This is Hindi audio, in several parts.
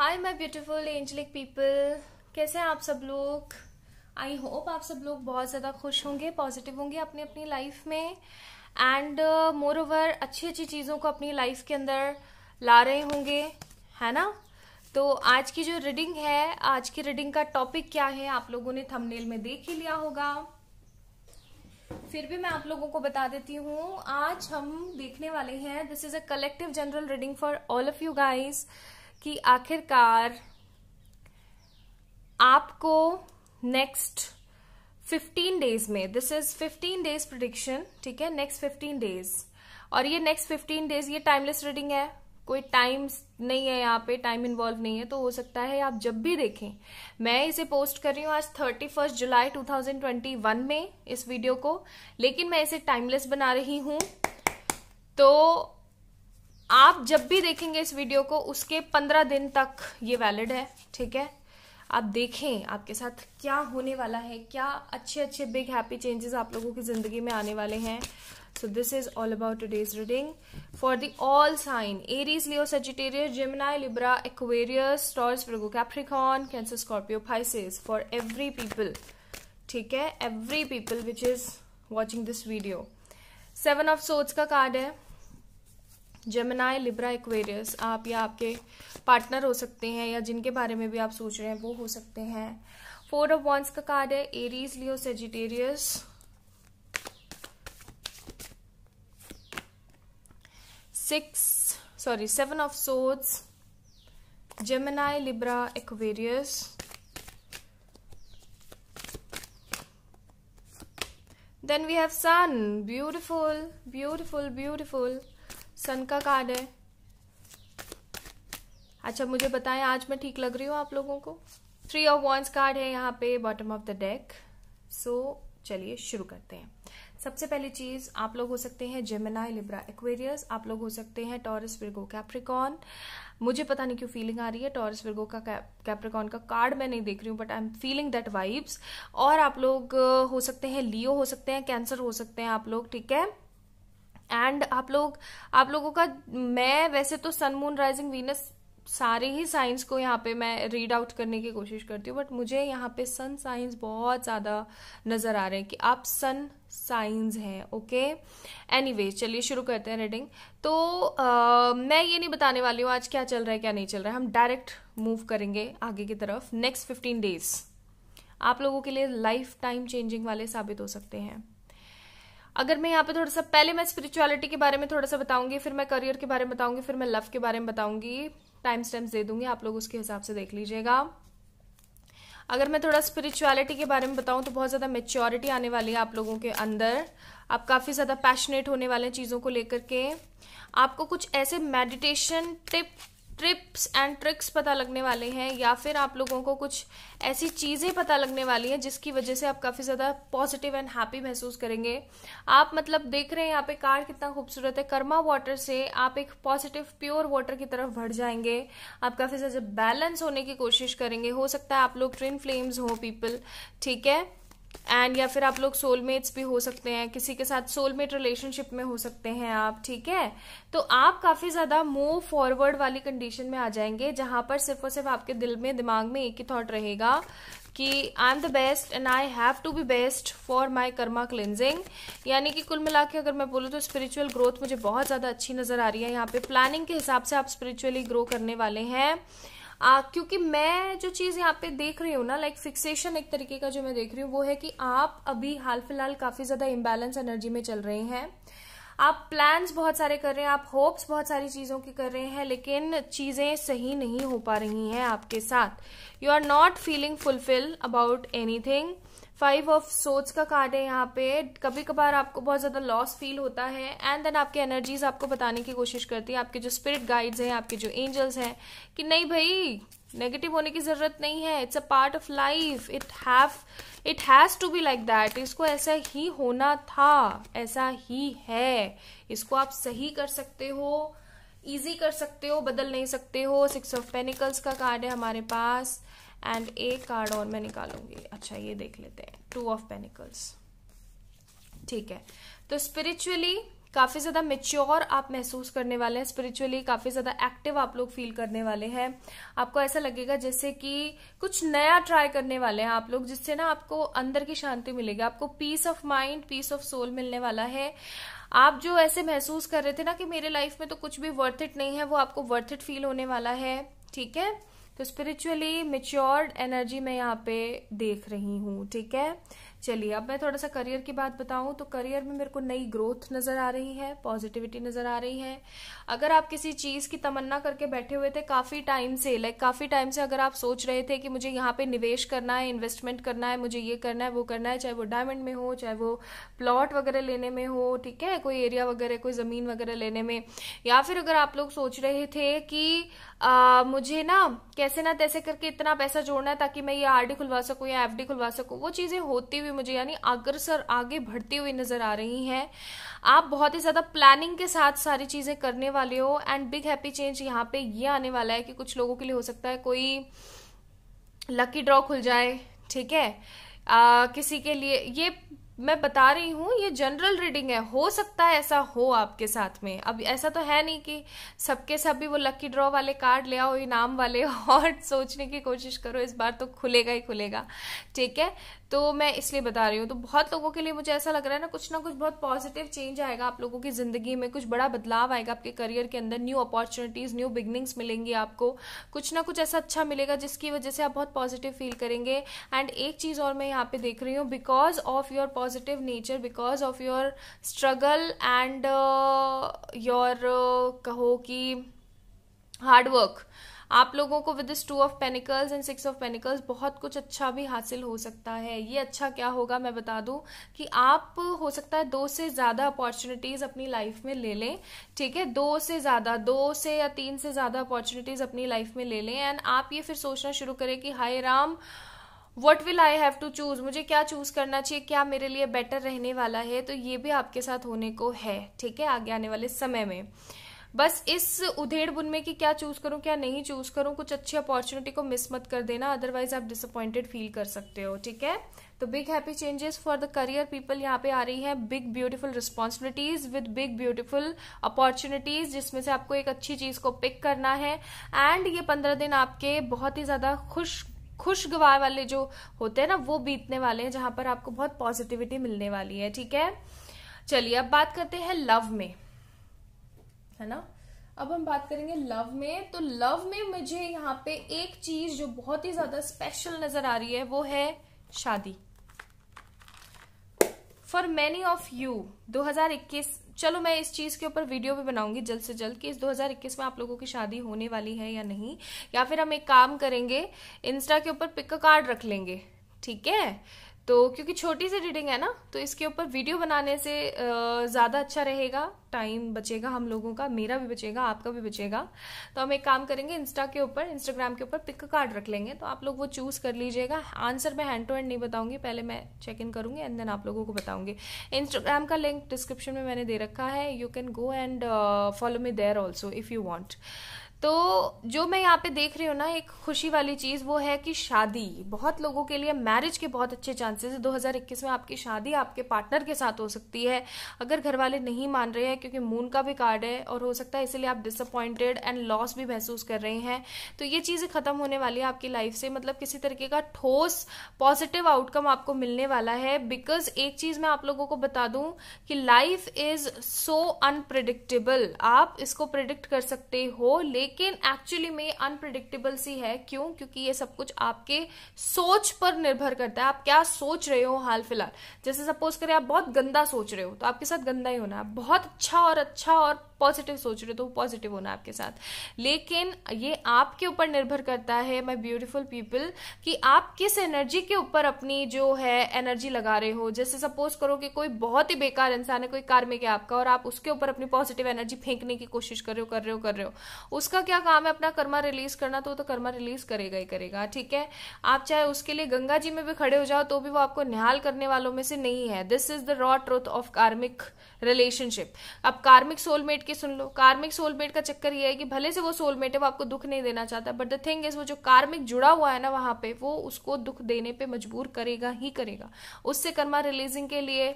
hi my beautiful angelic people कैसे हैं आप सब लोग आई होप आप सब लोग बहुत ज़्यादा खुश होंगे पॉजिटिव होंगे अपनी अपनी लाइफ में एंड मोर ओवर अच्छी अच्छी चीज़ों को अपनी लाइफ के अंदर ला रहे होंगे है ना तो आज की जो रीडिंग है आज की रीडिंग का टॉपिक क्या है आप लोगों ने थंबनेल में देख ही लिया होगा फिर भी मैं आप लोगों को बता देती हूँ आज हम देखने वाले हैं this is a collective general reading for all of you guys कि आखिरकार आपको नेक्स्ट 15 डेज में दिस इज 15 डेज प्रिडिक्शन ठीक है नेक्स्ट 15 डेज और ये नेक्स्ट 15 डेज ये टाइमलेस रीडिंग है कोई टाइम नहीं है यहाँ पे टाइम इन्वॉल्व नहीं है तो हो सकता है आप जब भी देखें मैं इसे पोस्ट कर रही हूँ आज थर्टी फर्स्ट जुलाई 2021 में इस वीडियो को लेकिन मैं इसे टाइमलेस बना रही हूँ तो आप जब भी देखेंगे इस वीडियो को उसके पंद्रह दिन तक ये वैलिड है ठीक है आप देखें आपके साथ क्या होने वाला है क्या अच्छे अच्छे बिग हैप्पी चेंजेस आप लोगों की ज़िंदगी में आने वाले हैं so this is all about today's reading for the all sign Aries Leo Sagittarius Gemini Libra Aquarius Taurus Virgo Capricorn Cancer Scorpio Pisces for every people ठीक है every people which is watching this video seven of swords का कार्ड है जमनाए लिब्रा एक्वेरियस आप या आपके पार्टनर हो सकते हैं या जिनके बारे में भी आप सोच रहे हैं वो हो सकते हैं फोर ऑफ वॉन्स का कार्ड है Aries Leo Sagittarius six sorry seven of swords Gemini Libra Aquarius then we have sun beautiful beautiful beautiful sun का कार्ड है अच्छा मुझे बताएं आज मैं ठीक लग रही हूँ आप लोगों को थ्री ऑफ वॉन्स कार्ड है यहाँ पे bottom of the deck so चलिए शुरू करते हैं सबसे पहली चीज आप लोग हो सकते हैं जेमिनाई लिब्रा एक्वेरियस आप लोग हो सकते हैं टॉरस विर्गो कैप्रिकॉन मुझे पता नहीं क्यों फीलिंग आ रही है टॉरस विर्गो का कैप्रिकॉन का कार्ड मैं नहीं देख रही हूँ but I am feeling that vibes और आप लोग uh, हो सकते हैं लियो हो सकते हैं कैंसर हो सकते हैं आप लोग ठीक है एंड आप लोग आप लोगों का मैं वैसे तो सन मून राइजिंग वीनस सारे ही साइंस को यहाँ पे मैं रीड आउट करने की कोशिश करती हूँ बट मुझे यहाँ पे सन साइंस बहुत ज़्यादा नज़र आ रहे हैं कि आप सन साइंस हैं ओके एनीवेज चलिए शुरू करते हैं रीडिंग तो आ, मैं ये नहीं बताने वाली हूँ आज क्या चल रहा है क्या नहीं चल रहा है हम डायरेक्ट मूव करेंगे आगे की तरफ नेक्स्ट फिफ्टीन डेज आप लोगों के लिए लाइफ टाइम चेंजिंग वाले साबित हो सकते हैं अगर मैं यहाँ पे थोड़ा सा पहले मैं स्पिरिचुअलिटी के बारे में थोड़ा सा बताऊंगी फिर मैं करियर के बारे में बताऊंगी फिर मैं लव के बारे में बताऊंगी टाइम स्टेम्स दे दूंगी आप लोग उसके हिसाब से देख लीजिएगा अगर मैं थोड़ा स्पिरिचुअलिटी के बारे में बताऊं तो बहुत ज़्यादा मेच्योरिटी आने वाली है आप लोगों के अंदर आप काफ़ी ज़्यादा पैशनेट होने वाले हैं चीज़ों को लेकर के आपको कुछ ऐसे meditation tip trips and tricks पता लगने वाले हैं या फिर आप लोगों को कुछ ऐसी चीज़ें पता लगने वाली हैं जिसकी वजह से आप काफ़ी ज़्यादा पॉजिटिव एंड हैप्पी महसूस करेंगे आप मतलब देख रहे हैं यहाँ पे कार्ड कितना खूबसूरत है कर्मा वाटर से आप एक पॉजिटिव प्योर वाटर की तरफ बढ़ जाएंगे आप काफ़ी ज़्यादा बैलेंस होने की कोशिश करेंगे हो सकता है आप लोग ट्रिन फ्लेम्स हो पीपल ठीक है एंड या फिर आप लोग सोलमेट्स भी हो सकते हैं किसी के साथ सोलमेट रिलेशनशिप में हो सकते हैं आप ठीक है तो आप काफी ज्यादा मूव फॉरवर्ड वाली कंडीशन में आ जाएंगे जहां पर सिर्फ और सिर्फ आपके दिल में दिमाग में एक ही थॉट रहेगा कि I am the best and I have to be best for my karma cleansing यानी कि कुल मिला के अगर मैं बोलूँ तो स्पिरिचुअल ग्रोथ मुझे बहुत ज़्यादा अच्छी नज़र आ रही है यहाँ पे प्लानिंग के हिसाब से आप स्पिरिचुअली ग्रो करने वाले हैं आ, क्योंकि मैं जो चीज यहाँ पे देख रही हूँ ना लाइक फिक्सेशन एक तरीके का जो मैं देख रही हूँ वो है कि आप अभी हाल फिलहाल काफी ज्यादा इम्बेलेंस एनर्जी में चल रहे हैं आप प्लान्स बहुत सारे कर रहे हैं आप होप्स बहुत सारी चीज़ों की कर रहे हैं लेकिन चीज़ें सही नहीं हो पा रही हैं आपके साथ you are not feeling fulfil about anything five of सोच का कार्ड है यहाँ पे कभी कभार आपको बहुत ज़्यादा लॉस फील होता है एंड देन आपके एनर्जीज आपको बताने की कोशिश करती है आपके जो स्पिरिट गाइड्स हैं आपके जो एंजल्स हैं कि नहीं भाई नेगेटिव होने की ज़रूरत नहीं है it's a part of life it have it has to be like that इसको ऐसा ही होना था ऐसा ही है इसको आप सही कर सकते हो ईजी कर सकते हो बदल नहीं सकते हो सिक्स ऑफ पेनिकल्स का कार्ड है हमारे पास एंड एक कार्ड और मैं निकालूंगी अच्छा ये देख लेते हैं टू ऑफ पेनिकल्स ठीक है तो स्पिरिचुअली काफ़ी ज़्यादा मेच्योर आप महसूस करने वाले हैं स्पिरिचुअली काफ़ी ज़्यादा एक्टिव आप लोग फील करने वाले हैं आपको ऐसा लगेगा जैसे कि कुछ नया ट्राई करने वाले हैं आप लोग जिससे ना आपको अंदर की शांति मिलेगी आपको peace of mind peace of soul मिलने वाला है आप जो ऐसे महसूस कर रहे थे ना कि मेरे लाइफ में तो कुछ भी वर्थ इट नहीं है वो आपको वर्थ इट फील होने वाला है ठीक है तो स्पिरिचुअली मेच्योर्ड एनर्जी मैं यहाँ पे देख रही हूँ ठीक है चलिए अब मैं थोड़ा सा करियर की बात बताऊं तो करियर में मेरे को नई ग्रोथ नज़र आ रही है पॉजिटिविटी नज़र आ रही है अगर आप किसी चीज़ की तमन्ना करके बैठे हुए थे काफ़ी टाइम से लाइक काफ़ी टाइम से अगर आप सोच रहे थे कि मुझे यहाँ पे निवेश करना है इन्वेस्टमेंट करना है मुझे ये करना है वो करना है चाहे वो डायमंड में हो चाहे वो प्लॉट वगैरह लेने में हो ठीक है कोई एरिया वगैरह कोई ज़मीन वगैरह लेने में या फिर अगर आप लोग सोच रहे थे कि आ, मुझे ना कैसे ना तैसे करके इतना पैसा जोड़ना है ताकि मैं ये आरडी खुलवा सकूँ या एफ खुलवा सकूँ वो चीज़ें होती हुई हुई मुझे यानी अग्रसर आगे बढ़ती हुई नजर आ रही हैं आप बहुत ही ज़्यादा प्लानिंग के साथ सारी चीज़ें करने वाले हो एंड बिग हैप्पी चेंज यहाँ पे ये आने वाला है कि कुछ लोगों के लिए हो सकता है कोई लकी ड्रॉ खुल जाए ठीक है आ, किसी के लिए ये मैं बता रही हूँ ये जनरल रीडिंग है हो सकता है ऐसा हो आपके साथ में अब ऐसा तो है नहीं कि सबके सब भी वो लकी ड्रॉ वाले कार्ड ले आओ इनाम वाले और सोचने की कोशिश करो इस बार तो खुलेगा ही खुलेगा ठीक है तो मैं इसलिए बता रही हूँ तो बहुत लोगों के लिए मुझे ऐसा लग रहा है ना कुछ ना कुछ बहुत पॉजिटिव चेंज आएगा आप लोगों की ज़िंदगी में कुछ बड़ा बदलाव आएगा आपके करियर के अंदर न्यू अपॉर्चुनिटीज़ न्यू बिगनिंग्स मिलेंगी आपको कुछ ना कुछ ऐसा अच्छा मिलेगा जिसकी वजह से आप बहुत पॉजिटिव फील करेंगे एंड एक चीज़ और मैं यहाँ पे देख रही हूँ because of your positive nature because of your struggle and your कहो कि हार्डवर्क आप लोगों को with this two of pentacles and six of pentacles बहुत कुछ अच्छा भी हासिल हो सकता है ये अच्छा क्या होगा मैं बता दूं कि आप हो सकता है दो से ज़्यादा अपॉर्चुनिटीज़ अपनी लाइफ में ले लें ठीक है दो से ज़्यादा दो से या तीन से ज़्यादा अपॉर्चुनिटीज़ अपनी लाइफ में ले लें एंड आप ये फिर सोचना शुरू करें कि हाय Ram what will I have to choose मुझे क्या चूज़ करना चाहिए क्या मेरे लिए बेटर रहने वाला है तो ये भी आपके साथ होने को है ठीक है आगे आने वाले समय में बस इस उधेड़ बुन में कि क्या चूज करूं क्या नहीं चूज करूं कुछ अच्छी अपॉर्चुनिटी को मिस मत कर देना अदरवाइज आप डिसअपॉइंटेड फील कर सकते हो ठीक है तो big happy changes for the career people यहाँ पे आ रही है big beautiful responsibilities with big beautiful opportunities जिसमें से आपको एक अच्छी चीज को पिक करना है एंड ये पंद्रह दिन आपके बहुत ही ज्यादा खुश खुशगवार वाले जो होते हैं ना वो बीतने वाले हैं जहां पर आपको बहुत पॉजिटिविटी मिलने वाली है ठीक है चलिए अब बात करते हैं लव में है ना अब हम बात करेंगे लव में तो लव में मुझे यहाँ पे एक चीज जो बहुत ही ज्यादा स्पेशल नजर आ रही है वो है शादी फॉर मैनी ऑफ यू 2021 चलो मैं इस चीज के ऊपर वीडियो भी बनाऊंगी जल्द से जल्द कि इस 2021 में आप लोगों की शादी होने वाली है या नहीं या फिर हम एक काम करेंगे इंस्टा के ऊपर पिक कार्ड रख लेंगे ठीक है तो क्योंकि छोटी सी रीडिंग है ना तो इसके ऊपर वीडियो बनाने से ज़्यादा अच्छा रहेगा टाइम बचेगा हम लोगों का मेरा भी बचेगा आपका भी बचेगा तो हम एक काम करेंगे इंस्टा के ऊपर इंस्टाग्राम के ऊपर पिक कार्ड रख लेंगे तो आप लोग वो चूज़ कर लीजिएगा आंसर मैं हैंड टू हैंड नहीं बताऊंगी पहले मैं चेक इन करूंगी एंड देन आप लोगों को बताऊंगी इंस्टाग्राम का लिंक डिस्क्रिप्शन में मैंने दे रखा है you can go and follow me there also if you want तो जो मैं यहाँ पे देख रही हूँ ना एक खुशी वाली चीज़ वो है कि शादी बहुत लोगों के लिए मैरिज के बहुत अच्छे चांसेस है 2021 में आपकी शादी आपके पार्टनर के साथ हो सकती है अगर घर वाले नहीं मान रहे हैं क्योंकि मून का भी कार्ड है और हो सकता है इसलिए आप डिसअपॉइंटेड एंड लॉस भी महसूस कर रहे हैं तो ये चीज़ें खत्म होने वाली है आपकी लाइफ से मतलब किसी तरीके का ठोस पॉजिटिव आउटकम आपको मिलने वाला है बिकॉज एक चीज़ मैं आप लोगों को बता दूँ कि लाइफ इज़ सो अनप्रडिक्टेबल आप इसको प्रिडिक्ट कर सकते हो लेकिन लेकिन एक्चुअली में अनप्रडिक्टेबल सी है क्यों क्योंकि ये सब कुछ आपके सोच पर निर्भर करता है आप क्या सोच रहे हो हाल फिलहाल जैसे सपोज करें आप बहुत गंदा सोच रहे हो तो आपके साथ गंदा ही होना है बहुत अच्छा और अच्छा और पॉजिटिव सोच रहे हो तो पॉजिटिव होना आपके साथ लेकिन ये आपके ऊपर निर्भर करता है माई ब्यूटिफुल पीपल कि आप किस एनर्जी के ऊपर अपनी जो है एनर्जी लगा रहे हो जैसे सपोज करो कि कोई बहुत ही बेकार इंसान है कोई कार्मिक है आपका और आप उसके ऊपर अपनी पॉजिटिव एनर्जी फेंकने की कोशिश कर रहे हो कर रहे हो कर रहे हो उसका उसका क्या काम है अपना कर्मा रिलीज करना तो तो कर्मा रिलीज करेगा ही करेगा ठीक है आप चाहे उसके लिए गंगा जी में भी खड़े हो जाओ तो भी वो आपको निहाल करने वालों में से नहीं है this is the raw truth of karmic relationship अब कार्मिक सोलमेट की सुन लो कार्मिक सोलमेट का चक्कर ये है कि भले से वो सोलमेट है वो आपको दुख नहीं देना चाहता बट द थिंग इज वो जो कार्मिक जुड़ा हुआ है ना वहां पे वो उसको दुख देने पे मजबूर करेगा ही करेगा उससे कर्मा रिलीजिंग के लिए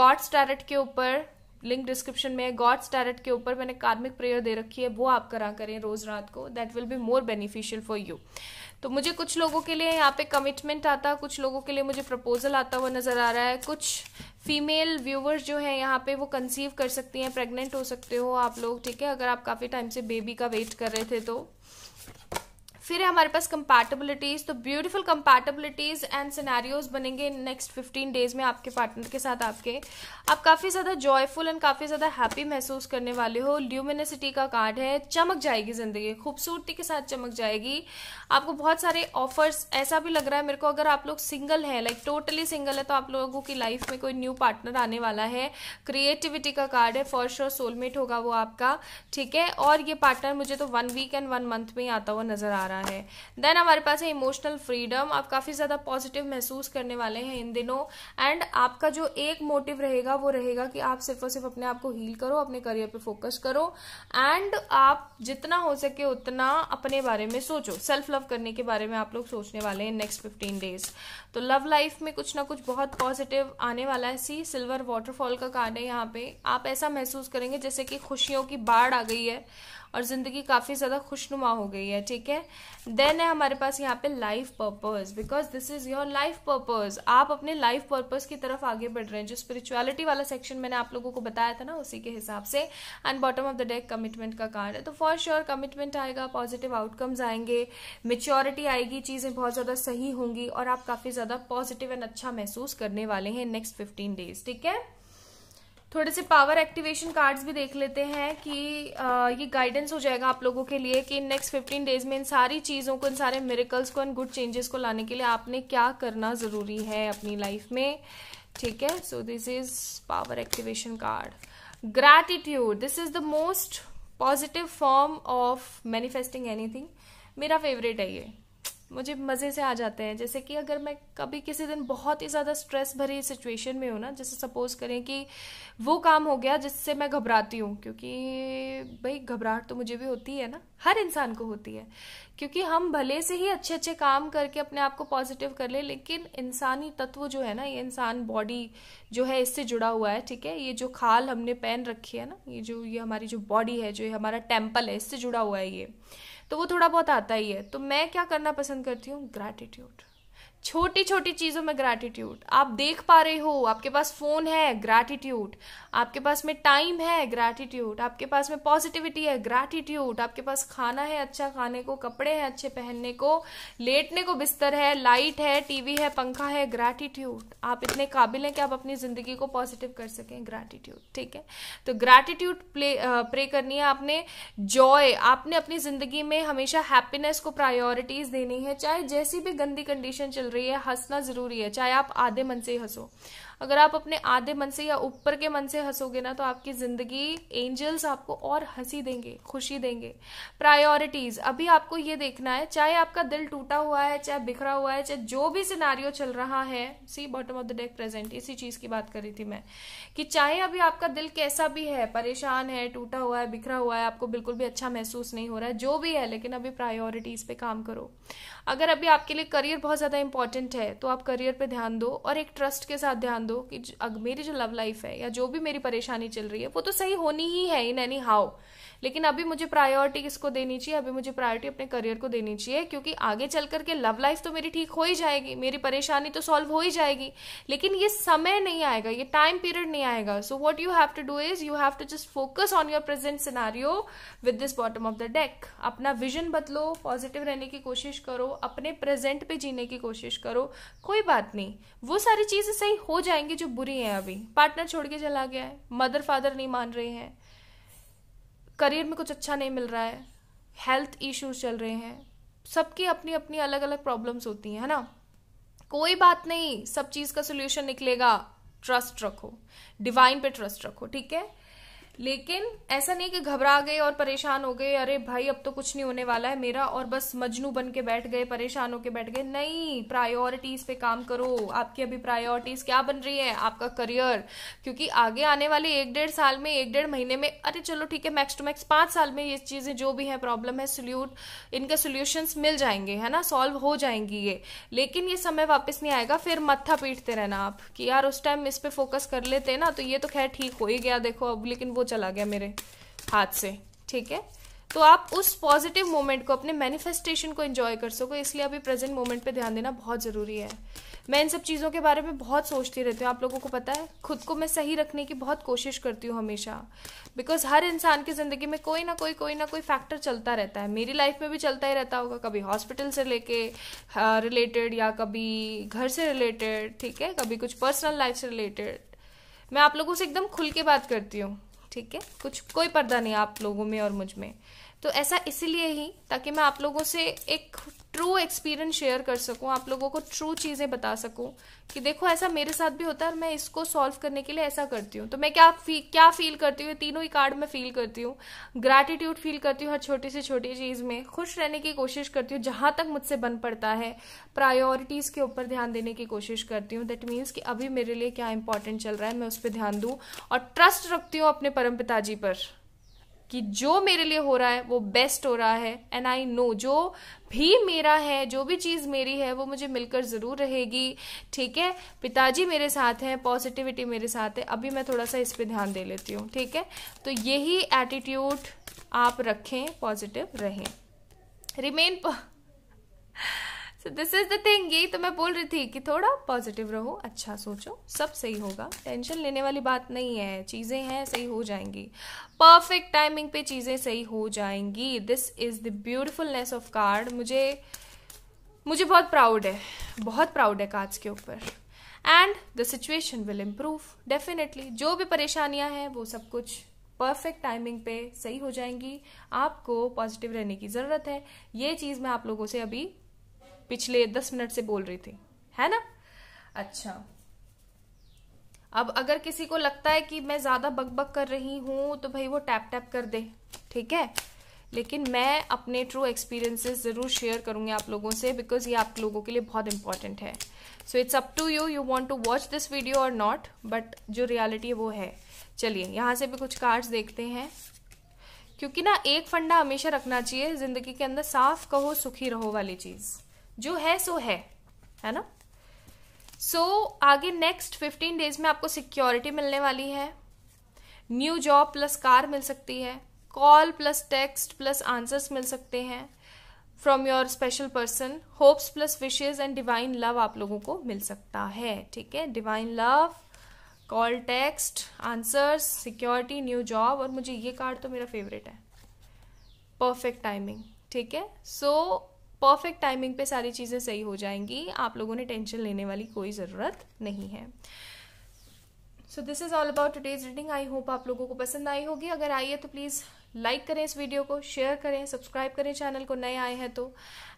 गॉड्स टैरट के ऊपर लिंक डिस्क्रिप्शन में गॉड्स टैरेट के ऊपर मैंने कार्मिक प्रेयर दे रखी है वो आप करा करें रोज रात को that will be more beneficial for you तो मुझे कुछ लोगों के लिए यहाँ पे कमिटमेंट आता है कुछ लोगों के लिए मुझे प्रपोजल आता हुआ नज़र आ रहा है कुछ फीमेल व्यूवर्स जो है यहाँ पे वो कंसीव कर सकती हैं प्रेग्नेंट हो सकते हो आप लोग ठीक है अगर आप काफ़ी टाइम से बेबी का वेट कर रहे थे तो फिर हमारे पास कंपैटिबिलिटीज तो ब्यूटीफुल कंपैटिबिलिटीज एंड सिनेरियोज बनेंगे नेक्स्ट 15 डेज में आपके पार्टनर के साथ आपके आप काफ़ी ज़्यादा जॉयफुल एंड काफ़ी ज़्यादा हैप्पी महसूस करने वाले हो ल्यूमिनसिटी का कार्ड है चमक जाएगी ज़िंदगी खूबसूरती के साथ चमक जाएगी आपको बहुत सारे ऑफर्स ऐसा भी लग रहा है मेरे को अगर आप लोग सिंगल है लाइक टोटली सिंगल है तो आप लोगों की लाइफ में कोई न्यू पार्टनर आने वाला है क्रिएटिविटी का कार्ड है फॉर श्योर सोलमेट होगा वो आपका ठीक है और ये पार्टनर मुझे तो one week and one month में ही आता हुआ नजर आ रहा है करना है देन हमारे पास है इमोशनल फ्रीडम आप काफ़ी ज़्यादा पॉजिटिव महसूस करने वाले हैं इन दिनों एंड आपका जो एक मोटिव रहेगा वो रहेगा कि आप सिर्फ और सिर्फ अपने आप को हील करो अपने करियर पर फोकस करो एंड आप जितना हो सके उतना अपने बारे में सोचो सेल्फ लव करने के बारे में आप लोग सोचने वाले हैं नेक्स्ट फिफ्टीन डेज तो लव लाइफ में कुछ ना कुछ बहुत पॉजिटिव आने वाला है सी सिल्वर वाटरफॉल का कार्ड है यहाँ पे आप ऐसा महसूस करेंगे जैसे कि खुशियों की बाढ़ आ गई है और ज़िंदगी काफ़ी ज़्यादा खुशनुमा हो गई है ठीक है देन है हमारे पास यहाँ पे life purpose because this is your life purpose आप अपने लाइफ पर्पज़ की तरफ आगे बढ़ रहे हैं जो स्पिरिचुअलिटी वाला सेक्शन मैंने आप लोगों को बताया था ना उसी के हिसाब से and bottom of the deck commitment का कार्ड है तो फॉर श्योर कमिटमेंट आएगा पॉजिटिव आउटकम्स आएंगे मेच्योरिटी आएगी चीज़ें बहुत ज़्यादा सही होंगी और आप काफ़ी ज़्यादा पॉजिटिव एंड अच्छा महसूस करने वाले हैं नेक्स्ट फिफ्टीन डेज ठीक है थोड़े से पावर एक्टिवेशन कार्ड्स भी देख लेते हैं कि आ, ये गाइडेंस हो जाएगा आप लोगों के लिए कि नेक्स्ट फिफ्टीन डेज में इन सारी चीज़ों को इन सारे मेरिकल्स को इन गुड चेंजेस को लाने के लिए आपने क्या करना ज़रूरी है अपनी लाइफ में ठीक है so this is power activation card gratitude this is the most positive form of manifesting anything मेरा फेवरेट है ये मुझे मज़े से आ जाते हैं जैसे कि अगर मैं कभी किसी दिन बहुत ही ज़्यादा स्ट्रेस भरी सिचुएशन में हूँ ना जैसे सपोज़ करें कि वो काम हो गया जिससे मैं घबराती हूँ क्योंकि भाई घबराहट तो मुझे भी होती है ना हर इंसान को होती है क्योंकि हम भले से ही अच्छे अच्छे काम करके अपने आप को पॉजिटिव कर ले, लेकिन इंसानी तत्व जो है ना ये इंसान बॉडी जो है इससे जुड़ा हुआ है ठीक है ये जो खाल हमने पहन रखी है ना ये जो ये हमारी जो बॉडी है जो ये हमारा टेम्पल है इससे जुड़ा हुआ है ये तो वो थोड़ा बहुत आता ही है तो मैं क्या करना पसंद करती हूँ ग्रैटिट्यूड छोटी छोटी चीज़ों में ग्रैटिट्यूड आप देख पा रहे हो आपके पास फ़ोन है ग्रैटिट्यूड आपके पास में टाइम है ग्रैटिट्यूड आपके पास में पॉजिटिविटी है ग्रैटिट्यूड आपके पास खाना है अच्छा खाने को कपड़े हैं अच्छे पहनने को लेटने को बिस्तर है लाइट है टीवी है पंखा है ग्रैटिट्यूड आप इतने काबिल हैं कि आप अपनी ज़िंदगी को पॉजिटिव कर सकें ग्रैटिट्यूड ठीक है तो ग्रैटिट्यूड प्ले प्रे करनी है आपने जॉय आपने अपनी ज़िंदगी में हमेशा हैप्पीनेस को प्रायोरिटीज़ देनी है चाहे जैसी भी गंदी कंडीशन चल रही है हंसना ज़रूरी है चाहे आप आधे मन से ही हंसो अगर आप अपने आधे मन से या ऊपर के मन से हंसोगे ना तो आपकी ज़िंदगी एंजल्स आपको और हंसी देंगे खुशी देंगे प्रायोरिटीज़ अभी आपको ये देखना है चाहे आपका दिल टूटा हुआ है चाहे बिखरा हुआ है चाहे जो भी सिनारियो चल रहा है see bottom of the deck present इसी चीज़ की बात करी थी मैं कि चाहे अभी आपका दिल कैसा भी है परेशान है टूटा हुआ है बिखरा हुआ है आपको बिल्कुल भी अच्छा महसूस नहीं हो रहा है जो भी है लेकिन अभी प्रायोरिटीज़ पे काम करो अगर अभी आपके लिए करियर बहुत ज़्यादा इंपॉर्टेंट है तो आप करियर पर ध्यान दो और एक ट्रस्ट के साथ ध्यान दो दो कि अग मेरी जो लव लाइफ है या जो भी मेरी परेशानी चल रही है वो तो सही होनी ही है इन एनी हाउ लेकिन अभी मुझे प्रायोरिटी किसको देनी चाहिए अभी मुझे प्रायोरिटी अपने करियर को देनी चाहिए क्योंकि आगे चल करके लव लाइफ तो मेरी ठीक हो ही जाएगी मेरी परेशानी तो सॉल्व हो ही जाएगी लेकिन ये समय नहीं आएगा ये टाइम पीरियड नहीं आएगा so what you have to do is you have to just focus on your present scenario with this bottom of the deck अपना विजन बदलो पॉजिटिव रहने की कोशिश करो अपने प्रेजेंट पे जीने की कोशिश करो कोई बात नहीं वो सारी चीज़ें सही हो जाएंगी आएंगे जो बुरी हैं अभी पार्टनर छोड़ के चला गया है मदर फादर नहीं मान रहे हैं करियर में कुछ अच्छा नहीं मिल रहा है हेल्थ इश्यूज चल रहे हैं सबकी अपनी अपनी अलग अलग प्रॉब्लम्स होती हैं है ना कोई बात नहीं सब चीज़ का सोल्यूशन निकलेगा ट्रस्ट रखो डिवाइन पे ट्रस्ट रखो ठीक है लेकिन ऐसा नहीं कि घबरा गए और परेशान हो गए अरे भाई अब तो कुछ नहीं होने वाला है मेरा और बस मजनू बन के बैठ गए परेशान होके बैठ गए नहीं प्रायोरिटीज पे काम करो आपकी अभी प्रायोरिटीज क्या बन रही है आपका करियर क्योंकि आगे आने वाले एक डेढ़ साल में एक डेढ़ महीने में अरे चलो ठीक है मैक्स टू मैक्स पांच साल में ये चीज़ें जो भी है प्रॉब्लम है सोल्यूट इनके सोल्यूशन मिल जाएंगे है ना सॉल्व हो जाएंगी ये लेकिन ये समय वापस नहीं आएगा फिर मत्था पीटते रहना आप कि यार उस टाइम इस पर फोकस कर लेते ना तो ये तो खैर ठीक हो ही गया देखो अब लेकिन वो चला गया मेरे हाथ से ठीक है तो आप उस पॉजिटिव मोमेंट को अपने मैनिफेस्टेशन को एंजॉय कर सको इसलिए अभी प्रेजेंट मोमेंट पे ध्यान देना बहुत ज़रूरी है मैं इन सब चीज़ों के बारे में बहुत सोचती रहती हूँ आप लोगों को पता है खुद को मैं सही रखने की बहुत कोशिश करती हूँ हमेशा बिकॉज हर इंसान की ज़िंदगी में कोई ना कोई कोई ना कोई फैक्टर चलता रहता है मेरी लाइफ में भी चलता ही रहता होगा कभी हॉस्पिटल से लेके रिलेटेड या कभी घर से रिलेटेड ठीक है कभी कुछ पर्सनल लाइफ से रिलेटेड मैं आप लोगों से एकदम खुल के बात करती हूँ ठीक है कुछ कोई पर्दा नहीं आप लोगों में और मुझ में तो ऐसा इसलिए ही ताकि मैं आप लोगों से एक ट्रू एक्सपीरियंस शेयर कर सकूँ आप लोगों को ट्रू चीज़ें बता सकूं कि देखो ऐसा मेरे साथ भी होता है और मैं इसको सॉल्व करने के लिए ऐसा करती हूँ तो मैं क्या फी, क्या फील करती हूँ तीनों ही कार्ड में फील करती हूँ ग्रेटिट्यूड फील करती हूँ हर छोटी से छोटी चीज़ में खुश रहने की कोशिश करती हूँ जहां तक मुझसे बन पड़ता है प्रायोरिटीज़ के ऊपर ध्यान देने की कोशिश करती हूँ दैट मीन्स कि अभी मेरे लिए क्या इंपॉर्टेंट चल रहा है मैं उस पर ध्यान दू और ट्रस्ट रखती हूँ अपने परम पिताजी पर कि जो मेरे लिए हो रहा है वो बेस्ट हो रहा है एंड आई नो जो भी मेरा है जो भी चीज़ मेरी है वो मुझे मिलकर ज़रूर रहेगी ठीक है पिताजी मेरे साथ हैं पॉजिटिविटी मेरे साथ है अभी मैं थोड़ा सा इस पर ध्यान दे लेती हूँ ठीक है तो यही एटीट्यूड आप रखें पॉजिटिव रहें remain so this is the thing यही तो मैं बोल रही थी कि थोड़ा पॉजिटिव रहो अच्छा सोचो सब सही होगा टेंशन लेने वाली बात नहीं है चीज़ें हैं सही हो जाएंगी परफेक्ट टाइमिंग पे चीज़ें सही हो जाएंगी this is the beautifulness of card मुझे मुझे बहुत प्राउड है बहुत प्राउड है कार्ड्स के ऊपर and the situation will improve definitely जो भी परेशानियां हैं वो सब कुछ परफेक्ट टाइमिंग पे सही हो जाएंगी आपको पॉजिटिव रहने की ज़रूरत है ये चीज़ मैं आप लोगों से अभी पिछले दस मिनट से बोल रही थी है ना अच्छा अब अगर किसी को लगता है कि मैं ज़्यादा बकबक कर रही हूं तो भाई वो टैप टैप कर दे ठीक है लेकिन मैं अपने ट्रू एक्सपीरियंसेस ज़रूर शेयर करूंगी आप लोगों से बिकॉज ये आप लोगों के लिए बहुत इंपॉर्टेंट है so it's up to you you want to watch this video or not but जो रियलिटी है वो है चलिए यहां से भी कुछ कार्ड देखते हैं क्योंकि ना एक फंडा हमेशा रखना चाहिए ज़िंदगी के अंदर साफ कहो सुखी रहो वाली चीज़ जो है सो है है ना सो so, आगे नेक्स्ट फिफ्टीन डेज में आपको सिक्योरिटी मिलने वाली है न्यू जॉब प्लस कार मिल सकती है call plus text plus answers मिल सकते हैं from your special person hopes plus wishes and divine love आप लोगों को मिल सकता है ठीक है divine love call text answers security new job और मुझे ये कार्ड तो मेरा फेवरेट है परफेक्ट टाइमिंग ठीक है सो परफेक्ट टाइमिंग पे सारी चीज़ें सही हो जाएंगी आप लोगों ने टेंशन लेने वाली कोई ज़रूरत नहीं है so this is all about today's reading I hope आप लोगों को पसंद आई होगी अगर आई है तो प्लीज़ लाइक करें इस वीडियो को शेयर करें सब्सक्राइब करें चैनल को नए आए हैं तो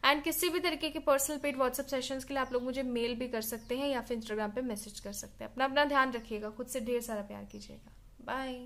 एंड किसी भी तरीके के पर्सनल पेड व्हाट्सअप सेशंस के लिए आप लोग मुझे मेल भी कर सकते हैं या फिर इंस्टाग्राम पे मैसेज कर सकते हैं अपना अपना ध्यान रखिएगा खुद से ढेर सारा प्यार कीजिएगा बाय